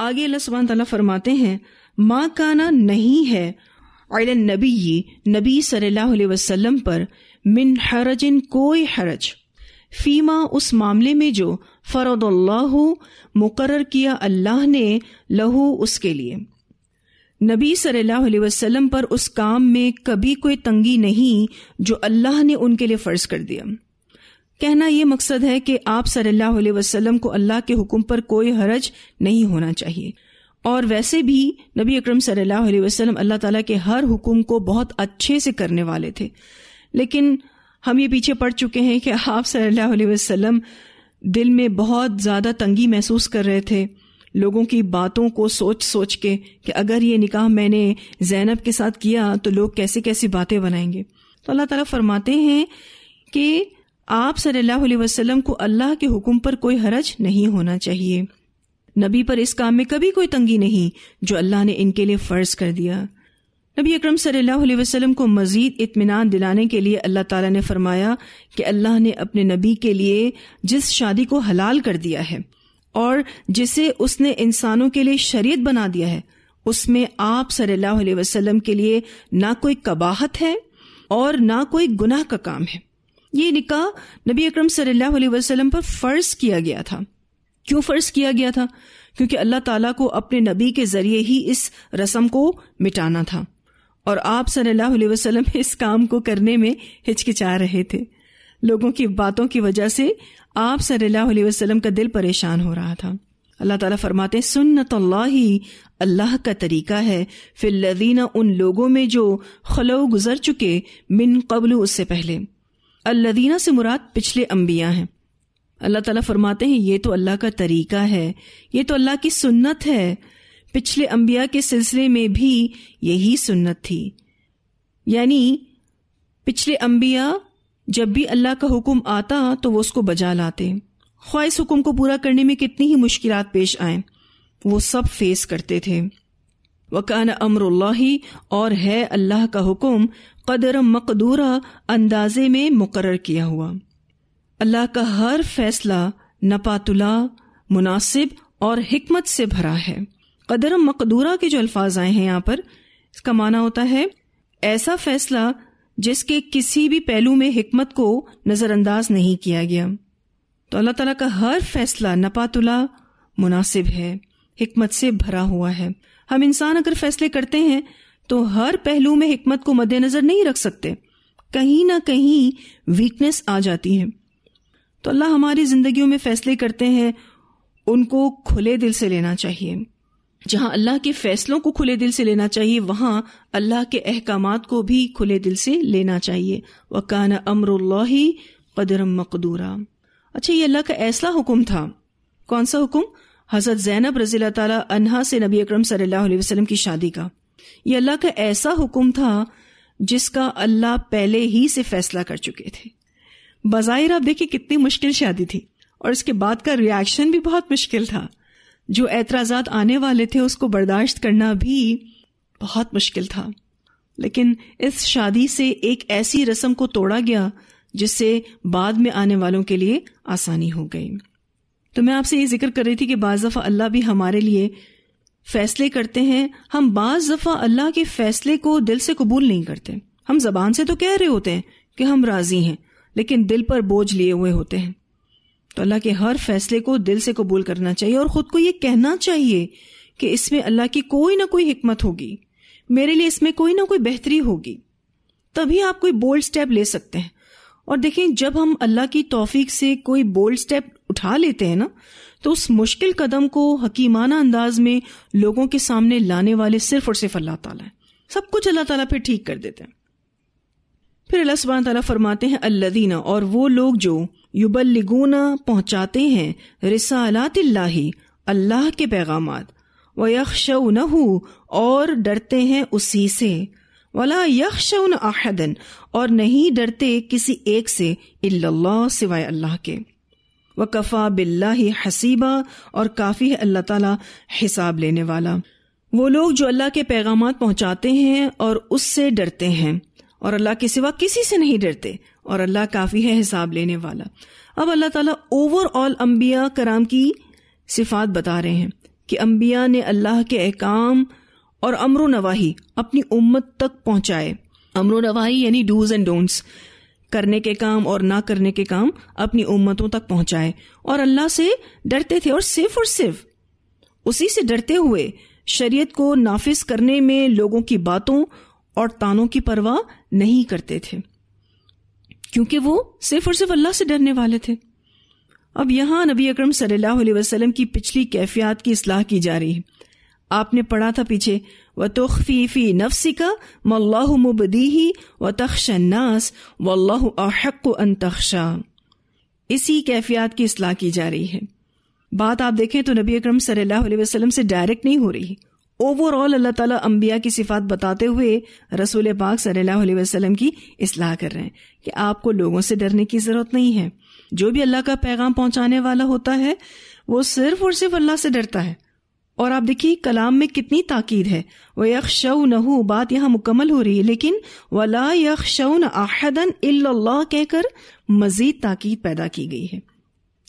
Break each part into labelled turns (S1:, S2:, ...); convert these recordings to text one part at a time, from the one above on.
S1: आगे अल्लाह सुबहान तला फरमाते हैं माँ काना नहीं है अल नबी नबी सल्लल्लाहु अलैहि वसल्लम पर मिन हरजिन कोई हरज फीमा उस मामले में जो फ़रदल्लाह मुकर किया अल्लाह ने लहू उसके लिए नबी सल्लल्लाहु अलैहि वसल्लम पर उस काम में कभी कोई तंगी नहीं जो अल्लाह ने उनके लिए फ़र्ज कर दिया कहना यह मकसद है कि आप सल्लल्लाहु अलैहि वसल्लम को अल्लाह के हुक्म पर कोई हरज नहीं होना चाहिए और वैसे भी नबी अकरम सल्लल्लाहु अलैहि वसल्लम अल्लाह ताला के हर हुक्म को बहुत अच्छे से करने वाले थे लेकिन हम ये पीछे पड़ चुके हैं कि आप सल्लल्लाहु अलैहि वसल्लम दिल में बहुत ज़्यादा तंगी महसूस कर रहे थे लोगों की बातों को सोच सोच के कि अगर ये निकाह मैंने जैनब के साथ किया तो लोग कैसे कैसी बातें बनाएंगे तो अल्लाह ताला फरमाते हैं कि आप सल्लल्लाहु अलैहि वसल्लम को अल्लाह के हुक्म पर कोई हरज नहीं होना चाहिए नबी पर इस काम में कभी कोई तंगी नहीं जो अल्लाह ने इनके लिए फ़र्ज कर दिया नबी अकरम सल्लल्लाहु अलैहि वसल्लम को मज़ीद इतमान दिलाने के लिए अल्लाह ताला ने फरमाया कि अल्लाह ने अपने नबी के लिए जिस शादी को हलाल कर दिया है और जिसे उसने इंसानों के लिए शरीत बना दिया है उसमें आप सल्लल्लाहु अलैहि वसल्लम के लिए ना कोई कबाहत है और ना कोई गुनाह का काम है ये निकाह नबी अक्रम सल्लल्लाहु पर फ़र्ज़ किया गया था क्यों फ़र्ज़ किया गया था क्योंकि अल्लाह ताला को अपने नबी के ज़रिए ही इस रस्म को मिटाना था और आप सल्लल्लाहु अलैहि इस काम को करने में हिचकिचा रहे थे लोगों की बातों की वजह से आप सल्लल्लाहु अलैहि का दिल परेशान हो रहा था अल्लाह ताला फरमाते हैं सुन्नत ही अल्लाह का तरीका है फिर लदीना उन लोगों में जो खलो गुजर चुके मिन कबलू उससे पहले अल्लदीना से मुराद पिछले अम्बिया हैं अल्लाह ताला फरमाते हैं ये तो अल्लाह का तरीका है ये तो अल्लाह की सुन्नत है पिछले अम्बिया के सिलसिले में भी यही सुन्नत थी यानी पिछले अम्बिया जब भी अल्लाह का हुक्म आता तो वो उसको बजा लाते ख्वाह इस हुक्म को पूरा करने में कितनी ही मुश्किल पेश आए वो सब फेस करते थे वकान अमरुल्ला और है अल्लाह का हुक्म कदर मकदूरा अंदाजे में मुकर किया हुआ अल्लाह का हर फैसला नपातुला मुनासिब और हमत से भरा है कदर मकदूरा के जो अल्फाज आए हैं यहाँ पर इसका माना होता है ऐसा फैसला जिसके किसी भी पहलू में हमत को नज़रअंदाज नहीं किया गया तो अल्लाह ताला का हर फैसला नपातुला मुनासिब है हमत से भरा हुआ है हम इंसान अगर फैसले करते हैं तो हर पहलू में हमत को मद्देनजर नहीं रख सकते कहीं ना कहीं वीकनेस आ जाती है तो अल्लाह हमारी जिंदगियों में फैसले करते हैं उनको खुले दिल से लेना चाहिए जहां अल्लाह के फैसलों को खुले दिल से लेना चाहिए वहां अल्लाह के अहकाम को भी खुले दिल से लेना चाहिए वकान अमर कदरम मकदूरा अच्छा ये अल्लाह का ऐसा हुक्म था कौन सा हुक्म हजरत जैनब रजील तला अनहा से नबी अक्रम सल्लाम की शादी का ये अल्लाह का ऐसा हुक्म था जिसका अल्लाह पहले ही से फैसला कर चुके थे बाज़ाहिर आप देखिए कितनी मुश्किल शादी थी और इसके बाद का रिएक्शन भी बहुत मुश्किल था जो एतराज़ात आने वाले थे उसको बर्दाश्त करना भी बहुत मुश्किल था लेकिन इस शादी से एक ऐसी रस्म को तोड़ा गया जिससे बाद में आने वालों के लिए आसानी हो गई तो मैं आपसे ये जिक्र कर रही थी कि बाज़ अल्लाह भी हमारे लिए फैसले करते हैं हम बाज़ दफ़ा अल्लाह के फैसले को दिल से कबूल नहीं करते हम जबान से तो कह रहे होते हैं कि हम राज़ी हैं लेकिन दिल पर बोझ लिए हुए होते हैं तो अल्लाह के हर फैसले को दिल से कबूल करना चाहिए और ख़ुद को यह कहना चाहिए कि इसमें अल्लाह की कोई ना कोई हिकमत होगी मेरे लिए इसमें कोई ना कोई बेहतरी होगी तभी आप कोई बोल्ड स्टेप ले सकते हैं और देखें जब हम अल्लाह की तोफीक से कोई बोल्ड स्टेप उठा लेते हैं ना तो उस मुश्किल कदम को हकीमाना अंदाज में लोगों के सामने लाने वाले सिर्फ और सिर्फ अल्लाह ताला है सब कुछ अल्लाह ताला फिर ठीक कर देते हैं फिर अल्लाह सुबहान तला फरमाते हैं अल्लादीना और वो लोग जो युबलिगुना पहुंचाते हैं रिसाला अल्लाह के पैगाम व न और डरते हैं उसी से वला न आहदन और नहीं डरते किसी एक से अल्लाह सिवाय अल्लाह के व कफ़ा बिल्ला ही हसीबा और काफ़ी है अल्लाह ताला हिसाब लेने वाला वो लोग जो अल्लाह के पैगाम पहुँचाते हैं और उससे डरते हैं और अल्लाह के सिवा किसी से नहीं डरते और अल्लाह काफ़ी है हिसाब लेने वाला अब अल्लाह ताला ओवरऑल अम्बिया कराम की सिफात बता रहे हैं कि अम्बिया ने अल्लाह के अहकाम और अमर नवाही अपनी उम्मत तक पहुंचाए अमर नवाही यानी डूज एंड डोंट्स करने के काम और ना करने के काम अपनी उम्मतों तक पहुंचाए और अल्लाह से डरते थे और सिर्फ और सिर्फ उसी से डरते हुए शरीयत को नाफिज करने में लोगों की बातों और तानों की परवाह नहीं करते थे क्योंकि वो सिर्फ और सिर्फ अल्लाह से डरने वाले थे अब यहां नबी अकरम सल्लल्लाहु अलैहि वसल्लम की पिछली कैफियत की इसलाह की जा रही है आपने पढ़ा था पीछे व तोखफीफी नफसी का मल्लाह मुबदीही व तख्शन्नास वल्लाह अहक अन तख्शा इसी कैफियत की असलाह की जा रही है बात आप देखें तो नबी अकरम सल्लल्लाहु अलैहि वसल्लम से डायरेक्ट नहीं हो रही है ओवरऑल अल्लाह ताला अंबिया की सिफात बताते हुए रसूल पाक सल्लल्लाहु अलैहि वसल्लम की असलाह कर रहे हैं कि आपको लोगों से डरने की ज़रूरत नहीं है जो भी अल्लाह का पैगाम पहुंचाने वाला होता है वो सिर्फ और सिर्फ अल्लाह से डरता है और आप देखिए कलाम में कितनी ताकीद है व यख नहू बात यहाँ मुकम्मल हो रही है लेकिन वला यख न आहदन अल्लाह कहकर मजीद ताकीद पैदा की गई है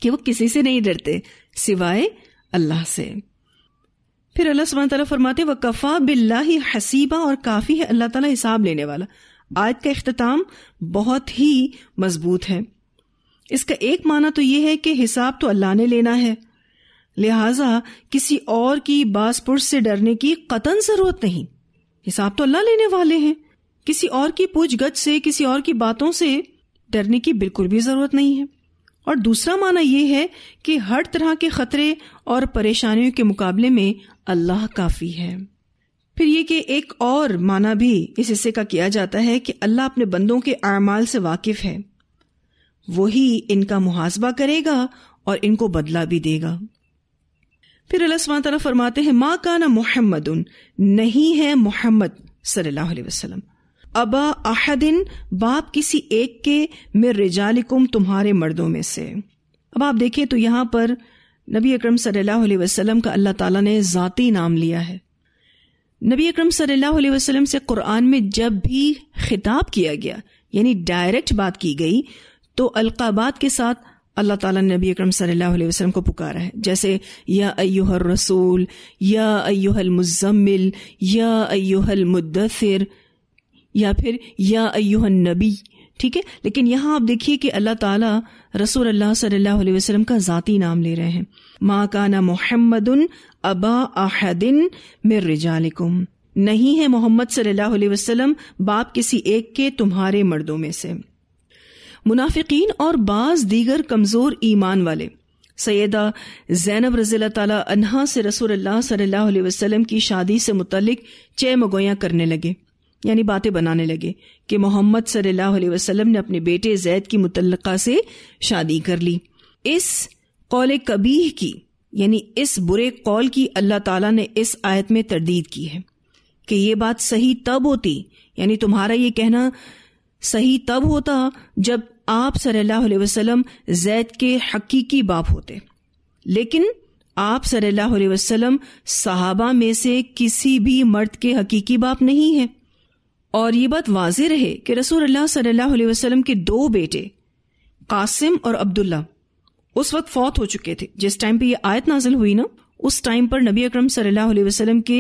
S1: कि वो किसी से नहीं डरते सिवाय अल्लाह से फिर अल्लाह सुबह तला फरमाते व कफ़ा बिल्ला ही हसीबा और काफ़ी है अल्लाह तला हिसाब लेने वाला आयत का अख्ताम बहुत ही मजबूत है इसका एक माना तो ये है कि हिसाब तो अल्लाह ने लेना है लिहाजा किसी और की बासपुरुष से डरने की कतन जरूरत नहीं हिसाब तो अल्लाह लेने वाले हैं किसी और की पूछ गच से किसी और की बातों से डरने की बिल्कुल भी जरूरत नहीं है और दूसरा माना यह है कि हर तरह के खतरे और परेशानियों के मुकाबले में अल्लाह काफी है फिर ये कि एक और माना भी इस हिस्से का किया जाता है कि अल्लाह अपने बंदों के अमाल से वाकिफ है वही इनका मुहासबा करेगा और इनको बदला भी देगा फिर अल्लाह तला फरमाते हैं माँ का ना मोहम्मद नहीं है मोहम्मद सल्लल्लाहु अब वसल्लम आहदिन बाप किसी एक के मिर रिजालिकुम तुम्हारे मर्दों में से अब आप देखें तो यहाँ पर नबी अकरम सल्लल्लाहु अलैहि वसल्लम का अल्लाह ताला ने ज़ाती नाम लिया है नबी अकरम सल्लल्लाहु अलैहि वसल्लम से कुरान में जब भी खिताब किया गया यानी डायरेक्ट बात की गई तो अलकाबात के साथ अल्लाह ताला ने नबी अकरम सल्लल्लाहु अलैहि वसल्लम को पुकारा है जैसे या अयूहर रसूल या अयुहल मुजम्मिल या अयूहल मुद्दसर या फिर या अयूहन नबी ठीक है लेकिन यहाँ आप देखिए कि अल्लाह ताला रसूल अल्लाह सल्लल्लाहु अलैहि वसल्लम का ज़ाती नाम ले रहे हैं माँ का ना मोहम्मद अबा आहदिन मिर रिजालिकुम नहीं है मोहम्मद सल्लल्लाहु अलैहि वसल्लम बाप किसी एक के तुम्हारे मर्दों में से मुनाफिकीन और बाज दीगर कमजोर ईमान वाले सैदा जैनब रजील तहा से रसूल सल्लल्लाहु अलैहि की शादी से मुतलिक चय मगोयाँ करने लगे यानी बातें बनाने लगे कि मोहम्मद सल्लल्लाहु अलैहि ने अपने बेटे जैद की मुतल से शादी कर ली इस कौल कबीह की यानी इस बुरे कौल की अल्लाह तला ने इस आयत में तरदीद की है कि ये बात सही तब होती यानी तुम्हारा ये कहना सही तब होता जब आप सल्लल्लाहु अलैहि वसल्लम जैद के हकीकी बाप होते लेकिन आप सल्लल्लाहु अलैहि वसल्लम सहाबा में से किसी भी मर्द के हकीकी बाप नहीं है और ये बात वाज रहे कि रसूल अल्लाह सल्लल्लाहु अलैहि वसल्लम के दो बेटे कासिम और अब्दुल्ला उस वक्त फौत हो चुके थे जिस टाइम पे ये आयत नाजल हुई ना उस टाइम पर नबी अकरम सल्लल्लाहु अलैहि वसल्लम के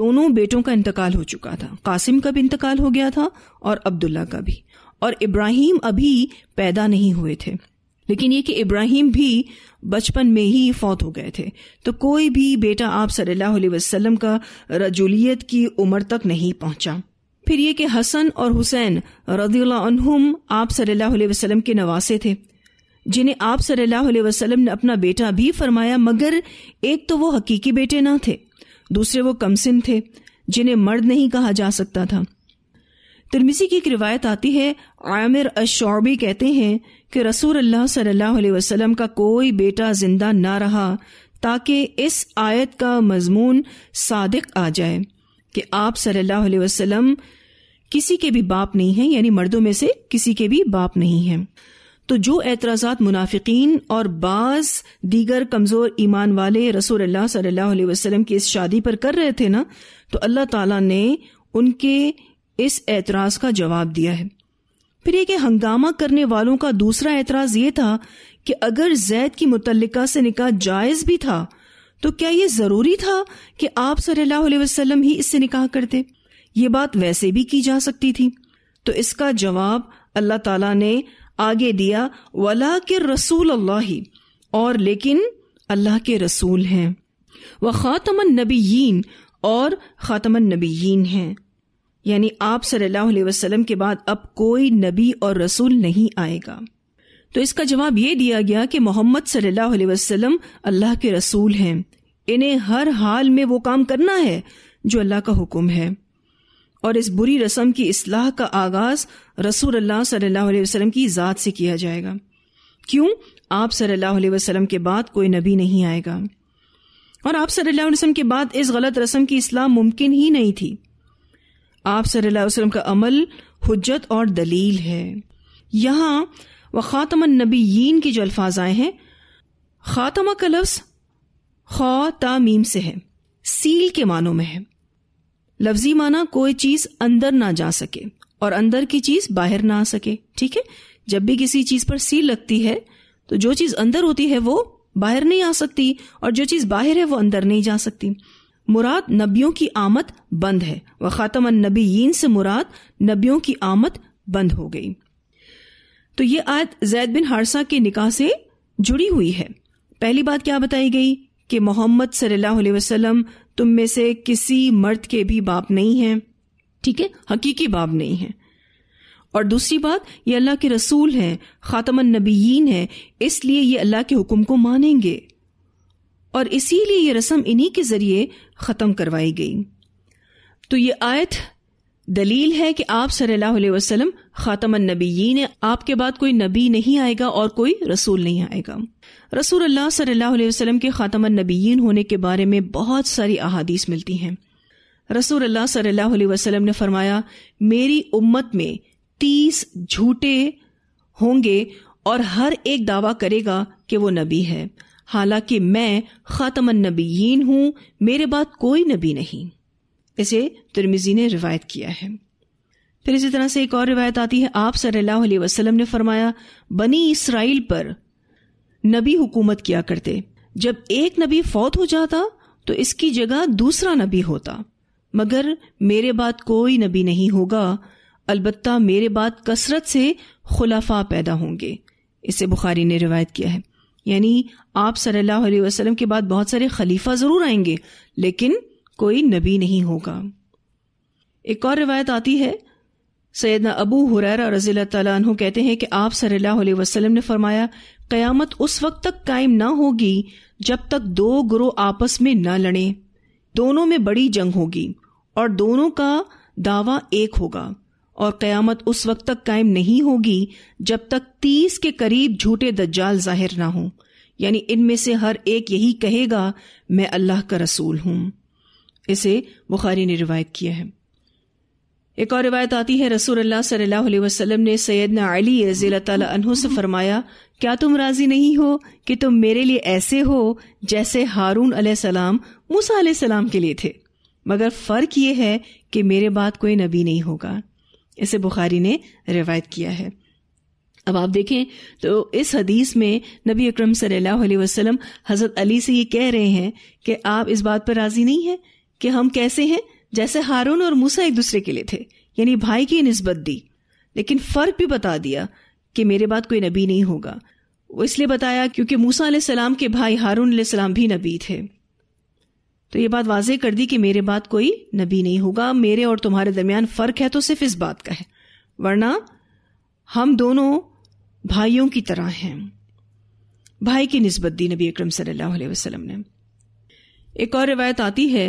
S1: दोनों बेटों का इंतकाल हो चुका था कासिम का भी इंतकाल हो गया था और अब्दुल्ला का भी और इब्राहिम अभी पैदा नहीं हुए थे लेकिन ये कि इब्राहिम भी बचपन में ही फौत हो गए थे तो कोई भी बेटा आप सल्लल्लाहु अलैहि वसल्लम का रजुलियत की उम्र तक नहीं पहुंचा फिर ये कि हसन और हुसैन रजीम आप सल्लल्लाहु अलैहि वसल्लम के नवासे थे जिन्हें आप सल्लल्लाहु अलैहि वसल्लम ने अपना बेटा भी फरमाया मगर एक तो वो हकीकी बेटे ना थे दूसरे वो कमसिन थे जिन्हें मर्द नहीं कहा जा सकता था तिरमिसी की एक रिवायत आती है आमिर अशौबी कहते हैं कि रसूल अल्लाह सल्लल्लाहु अलैहि वसल्लम का कोई बेटा जिंदा ना रहा ताकि इस आयत का मजमून सादिक आ जाए कि आप सल्लल्लाहु अलैहि वसल्लम किसी के भी बाप नहीं हैं यानी मर्दों में से किसी के भी बाप नहीं हैं तो जो एतराज़ात मुनाफिकीन और बाज दीगर कमज़ोर ईमान वाले रसूल अल्लाह सल्लल्लाहु अलैहि की इस शादी पर कर रहे थे ना तो अल्लाह तला ने उनके इस एतराज़ का जवाब दिया है फिर यह कि हंगामा करने वालों का दूसरा एतराज़ ये था कि अगर जैद की मुतलका से निकाह जायज़ भी था तो क्या यह ज़रूरी था कि आप सल्लल्लाहु अलैहि वसल्लम ही इससे निकाह करते ये बात वैसे भी की जा सकती थी तो इसका जवाब अल्लाह ताला ने आगे दिया वला के रसूल अल्लाह ही और लेकिन अल्लाह के रसूल हैं वह ख़ातमन नबीन और ख़ातमन नबीन हैं यानी आप सल्लल्लाहु अलैहि वसल्लम के बाद अब कोई नबी और रसूल नहीं आएगा तो इसका जवाब ये दिया गया कि मोहम्मद सल्लल्लाहु अलैहि वसल्लम अल्लाह के रसूल हैं इन्हें हर हाल में वो काम करना है जो अल्लाह का हुक्म है और इस बुरी रस्म की असलाह का आगाज रसूल अल्लाह सल्लल्लाहु अलैहि वसल्लम की ज़ात से किया जाएगा क्यों आप सल्लल्लाहु अलैहि वसल्लम के बाद कोई नबी नहीं आएगा और आप सल्लल्लाहु अलैहि वसल्लम के बाद इस गलत रस्म की इस्लाम मुमकिन ही नहीं थी आप सल्लाम का अमल हजत और दलील है यहाँ व खातम नबीन के जो अल्फाज आए हैं ख़ातमा का लफ्ज़ खीम से है सील के मानों में है लफ्जी माना कोई चीज़ अंदर ना जा सके और अंदर की चीज़ बाहर ना आ सके ठीक है जब भी किसी चीज़ पर सील लगती है तो जो चीज़ अंदर होती है वो बाहर नहीं आ सकती और जो चीज़ बाहर है वो अंदर नहीं जा सकती मुराद नबियों की आमद बंद है व ख़ातम नबीन से मुराद नबियों की आमद बंद हो गई तो ये आयत जैद बिन हारसा के निकाह से जुड़ी हुई है पहली बात क्या बताई गई कि मोहम्मद सल्लल्लाहु अलैहि वसल्लम तुम में से किसी मर्द के भी बाप नहीं हैं ठीक है हकीकी बाप नहीं है और दूसरी बात ये अल्लाह के रसूल हैं ख़ातमन नबीन है इसलिए ये अल्लाह के हुक्म को मानेंगे और इसीलिए ये रस्म इन्हीं के जरिए ख़त्म करवाई गई तो ये आयत दलील है कि आप सल्लल्लाहु अलैहि वसल्लम खातमन नबीन आपके बाद कोई नबी नहीं आएगा और कोई रसूल नहीं आएगा रसूल अल्लाह सल्लल्लाहु अलैहि वसल्लम के खातमन नबीन होने के बारे में बहुत सारी अहादीस मिलती हैं रसूल अल्लाह सल्लल्लाहु अलैहि वसल्लम ने फरमाया मेरी उम्मत में तीस झूठे होंगे और हर एक दावा करेगा कि वो नबी है हालांकि मैं खातम नबीन हूं मेरे बाद कोई नबी नहीं इसे तिरमिजी ने रिवायत किया है फिर इसी तरह से एक और रिवायत आती है आप सल्लल्लाहु अलैहि वसल्लम ने फरमाया बनी इसराइल पर नबी हुकूमत किया करते जब एक नबी फौत हो जाता तो इसकी जगह दूसरा नबी होता मगर मेरे बाद कोई नबी नहीं होगा अलबत्ता मेरे बाद कसरत से खुलाफा पैदा होंगे इसे बुखारी ने रिवायत किया है यानी आप सल्लल्लाहु अलैहि वसल्लम के बाद बहुत सारे खलीफा ज़रूर आएंगे लेकिन कोई नबी नहीं होगा एक और रिवायत आती है सैदना अबू हुरैरा रजील तु कहते हैं कि आप सल्लल्लाहु अलैहि वसल्लम ने फरमाया क़यामत उस वक्त तक कायम ना होगी जब तक दो गुरु आपस में न लड़े दोनों में बड़ी जंग होगी और दोनों का दावा एक होगा और क्यामत उस वक्त तक कायम नहीं होगी जब तक तीस के करीब झूठे दज्जाल जाहिर ना हो यानी इनमें से हर एक यही कहेगा मैं अल्लाह का रसूल हूं इसे बुखारी ने रिवायत किया है एक और रिवायत आती है रसूल अल्लाह सल्लल्लाहु अलैहि वसल्लम ने सैदना अली रजील तहों से फरमाया क्या तुम राजी नहीं हो कि तुम मेरे लिए ऐसे हो जैसे हारून सलाम मूसा सलाम के लिए थे मगर फर्क यह है कि मेरे बाद कोई नबी नहीं होगा इसे बुखारी ने रिवायत किया है अब आप देखें तो इस हदीस में नबी अकरम सल्लल्लाहु अलैहि वसल्लम हज़रत अली से ये कह रहे हैं कि आप इस बात पर राज़ी नहीं हैं कि हम कैसे हैं जैसे हारून और मूसा एक दूसरे के लिए थे यानी भाई की नस्बत दी लेकिन फ़र्क भी बता दिया कि मेरे बाद कोई नबी नहीं होगा वो इसलिए बताया क्योंकि मूसा सलाम के भाई हारून सलाम भी नबी थे तो ये बात वाजह कर दी कि मेरे बाद कोई नबी नहीं होगा मेरे और तुम्हारे दरमियान फ़र्क है तो सिर्फ इस बात का है वरना हम दोनों भाइयों की तरह हैं भाई की नस्बत दी नबी अक्रम सल्लल्लाहु ने एक और रिवायत आती है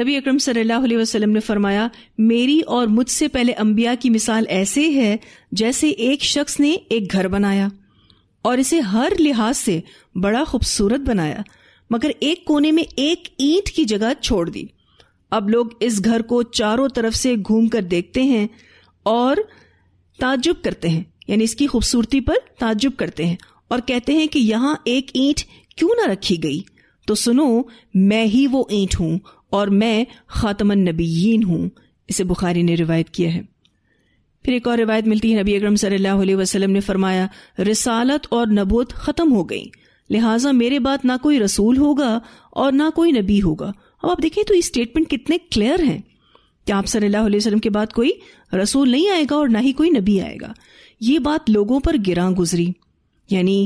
S1: नबी अक्रम सल्लल्लाहु अलैहि ने फरमाया मेरी और मुझसे पहले अंबिया की मिसाल ऐसे है जैसे एक शख्स ने एक घर बनाया और इसे हर लिहाज से बड़ा खूबसूरत बनाया मगर एक कोने में एक ईंट की जगह छोड़ दी अब लोग इस घर को चारों तरफ से घूम कर देखते हैं और ताजुब करते हैं यानी इसकी खूबसूरती पर ताजुब करते हैं और कहते हैं कि यहाँ एक ईंट क्यों ना रखी गई तो सुनो मैं ही वो ईंट हूं और मैं खातमन नबीन हूं इसे बुखारी ने रिवायत किया है फिर एक और रिवायत मिलती है नबी अकरम सल्लल्लाहु अलैहि वसल्लम ने फरमाया रिसालत और नबूत ख़त्म हो गई लिहाजा मेरे बाद ना कोई रसूल होगा और ना कोई नबी होगा अब आप देखें तो ये स्टेटमेंट कितने क्लियर हैं कि आप सल्लल्लाहु अलैहि वसल्लम के बाद कोई रसूल नहीं आएगा और ना ही कोई नबी आएगा ये बात लोगों पर गिरा गुजरी यानी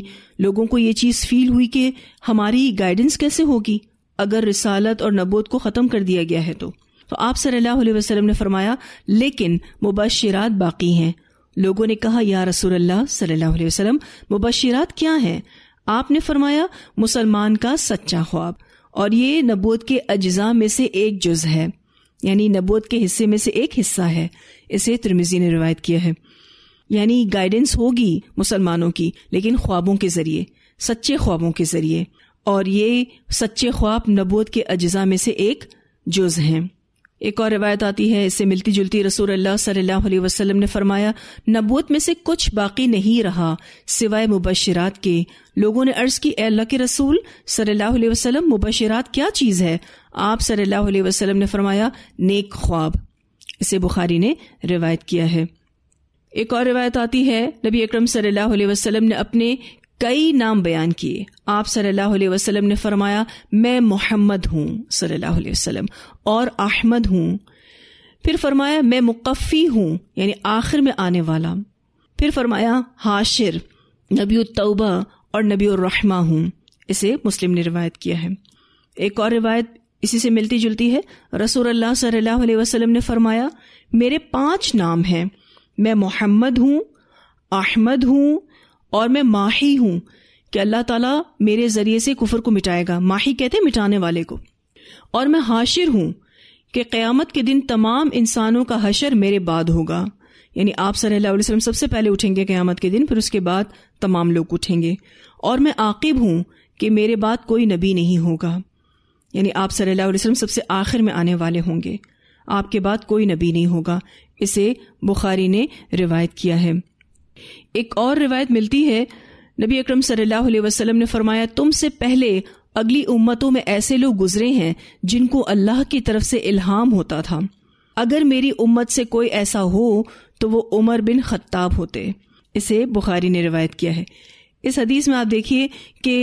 S1: लोगों को ये चीज़ फील हुई कि हमारी गाइडेंस कैसे होगी अगर रिसालत और नबूत को ख़त्म कर दिया गया है तो तो आप सल्लल्लाहु अलैहि वसल्लम ने फरमाया लेकिन मुबशरात बाकी हैं लोगों ने कहा या रसूल अल्लाह सल्लल्लाहु अलैहि वसल्लम मुबशरात क्या हैं आपने फरमाया मुसलमान का सच्चा ख्वाब और ये नबोत के अज्जा में से एक जुज है यानी नबोत के हिस्से में से एक हिस्सा है इसे तिरमिजी ने रिवायत किया है यानी गाइडेंस होगी मुसलमानों की लेकिन ख्वाबों के जरिए सच्चे ख्वाबों के जरिए और ये सच्चे ख्वाब नबोत के अज्जा में से एक जुज हैं एक और रिवायत आती है इससे मिलती जुलती रसूल अल्लाह सल्लल्लाहु अलैहि वसल्लम ने फरमाया नबूत में से कुछ बाकी नहीं रहा सिवाय मुबशरात के लोगों ने अर्ज की अल्लाह के रसूल सल्लल्लाहु अलैहि वसल्लम मुबशरात क्या चीज़ है आप सल्लल्लाहु अलैहि वसल्लम ने फरमाया नेक ख्वाब इसे बुखारी ने रिवायत किया है एक और रिवायत आती है नबी अकरम सल्लल्लाहु अलैहि वसल्लम ने अपने कई नाम बयान किए आप सल्लल्लाहु अलैहि वसल्लम ने फरमाया मैं मोहम्मद हूँ सल्लल्लाहु अलैहि वसल्लम और अहमद हूँ फिर फरमाया मैं मुकफ़ी हूँ यानी आखिर में आने वाला फिर फरमाया हाशिर नबी तौबा और नबी रहमा हूँ इसे मुस्लिम ने रिवायत किया है एक और रिवायत इसी से मिलती जुलती है रसूल अल्लाह सल्लल्लाहु अलैहि वसल्लम ने फरमाया मेरे पांच नाम हैं मैं मोहम्मद हूँ अहमद हूँ और मैं माही हूं कि अल्लाह ताला मेरे जरिए से कुफर को मिटाएगा माही कहते मिटाने वाले को और मैं हाशिर हूं कि क्यामत के दिन तमाम इंसानों का हशर मेरे बाद होगा यानी आप सल्लल्लाहु अलैहि वसल्लम सबसे पहले उठेंगे क्यामत के दिन फिर उसके बाद तमाम लोग उठेंगे और मैं आकिब हूं कि मेरे बाद कोई नबी नहीं होगा यानी आप सल्लल्लाहु अलैहि वसल्लम सबसे आखिर में आने वाले होंगे आपके बाद कोई नबी नहीं होगा इसे बुखारी ने रिवायत किया है एक और रिवायत मिलती है नबी अकरम सल्लल्लाहु अलैहि वसल्लम ने फरमाया तुमसे पहले अगली उम्मतों में ऐसे लोग गुजरे हैं जिनको अल्लाह की तरफ से इल्हाम होता था अगर मेरी उम्मत से कोई ऐसा हो तो वो उमर बिन खत्ताब होते इसे बुखारी ने रिवायत किया है इस हदीस में आप देखिए कि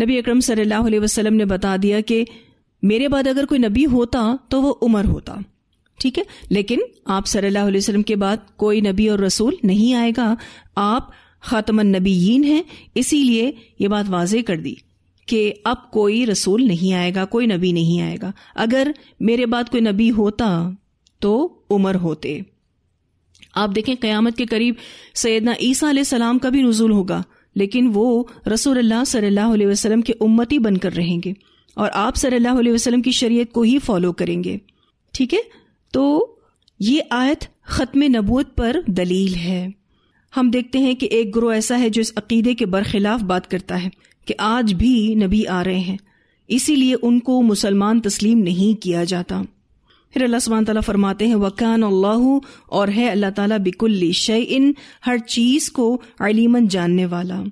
S1: नबी अकरम सल्लल्लाहु अलैहि वसल्लम ने बता दिया कि मेरे बाद अगर कोई नबी होता तो वो उमर होता ठीक है लेकिन आप सल्लल्लाहु अलैहि वसल्लम के बाद कोई नबी और रसूल नहीं आएगा आप ख़ातमन नबीन हैं इसीलिए ये बात वाजे कर दी कि अब कोई रसूल नहीं आएगा कोई नबी नहीं आएगा अगर मेरे बाद कोई नबी होता तो उमर होते आप देखें क़यामत के करीब सैदना ईसा सलाम का भी नजूल होगा लेकिन वो रसूल सल्लल्लाहु अलैहि वसल्लम के उम्मती बनकर रहेंगे और आप सल्लल्लाहु अलैहि वसल्लम की शरीयत को ही फॉलो करेंगे ठीक है तो ये आयत ख़त्म नबूत पर दलील है हम देखते हैं कि एक ग्रोह ऐसा है जो इस अकीदे के बरखिलाफ बात करता है कि आज भी नबी आ रहे हैं इसीलिए उनको मुसलमान तस्लीम नहीं किया जाता फिर अल्लाह सुबहान ताला फरमाते हैं वकान अल्लाह और है अल्लाह तला बिकुल्ली शय इन हर चीज़ को अलीमन जानने वाला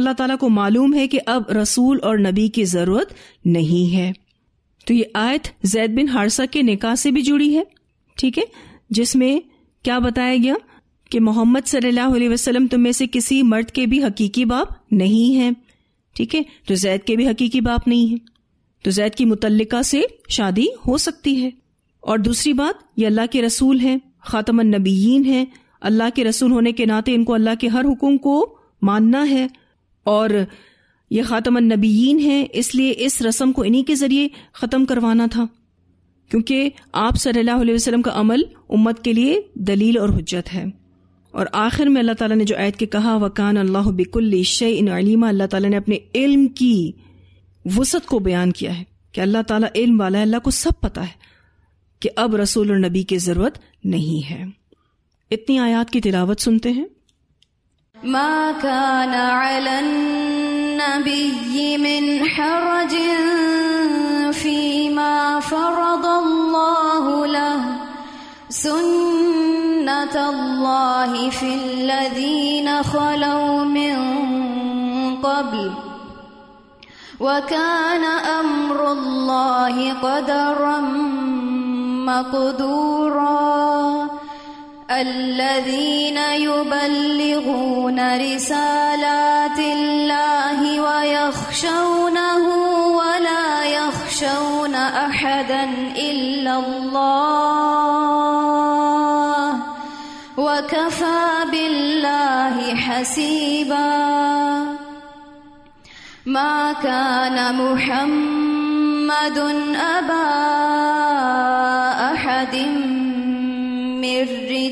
S1: अल्लाह तला को मालूम है कि अब रसूल और नबी की ज़रूरत नहीं है तो ये आयत जैद बिन हारसा के निकाह से भी जुड़ी है ठीक है जिसमें क्या बताया गया कि मोहम्मद सल्लल्लाहु अलैहि वसल्लम तुम में से किसी मर्द के भी हकीकी बाप नहीं है ठीक है तो जैद के भी हकीकी बाप नहीं है तो जैद की मुतलका से शादी हो सकती है और दूसरी बात ये अल्लाह के रसूल हैं खातम नबीन हैं अल्लाह के रसूल होने के नाते इनको अल्लाह के हर हुक्म को मानना है और ये ख़ातमन नबीन है इसलिए इस रस्म को इन्हीं के ज़रिए ख़त्म करवाना था क्योंकि आप सल्लल्लाहु अलैहि वसल्लम का अमल उम्मत के लिए दलील और हजत है और आखिर में अल्लाह ताला ने जो आयत के कहा वकान अल्लाह बिकुल्ल इन अल्लाह ताला ने अपने इल्म की वसत को बयान किया है कि अल्लाह ताला इल्म वाला है अल्लाह को सब पता है कि अब रसूल और नबी की ज़रूरत नहीं है इतनी आयात की तिलावत सुनते हैं
S2: النبي من حرج فيما فرض الله له سنة الله في الذين خلوا من قبل وكان أمر الله قدرا مقدورا الذين يبلغون رسالات الله ويخشونه ولا يخشون أحدا إلا الله وكفى بالله حسيبا ما كان محمد أبا أحد من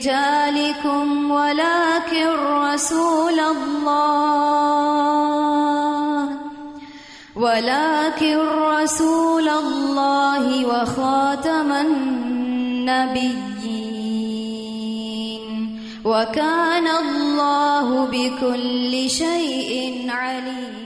S2: رجالكم ولكن رسول الله ولكن رسول الله وخاتم النبيين وكان الله بكل شيء عليم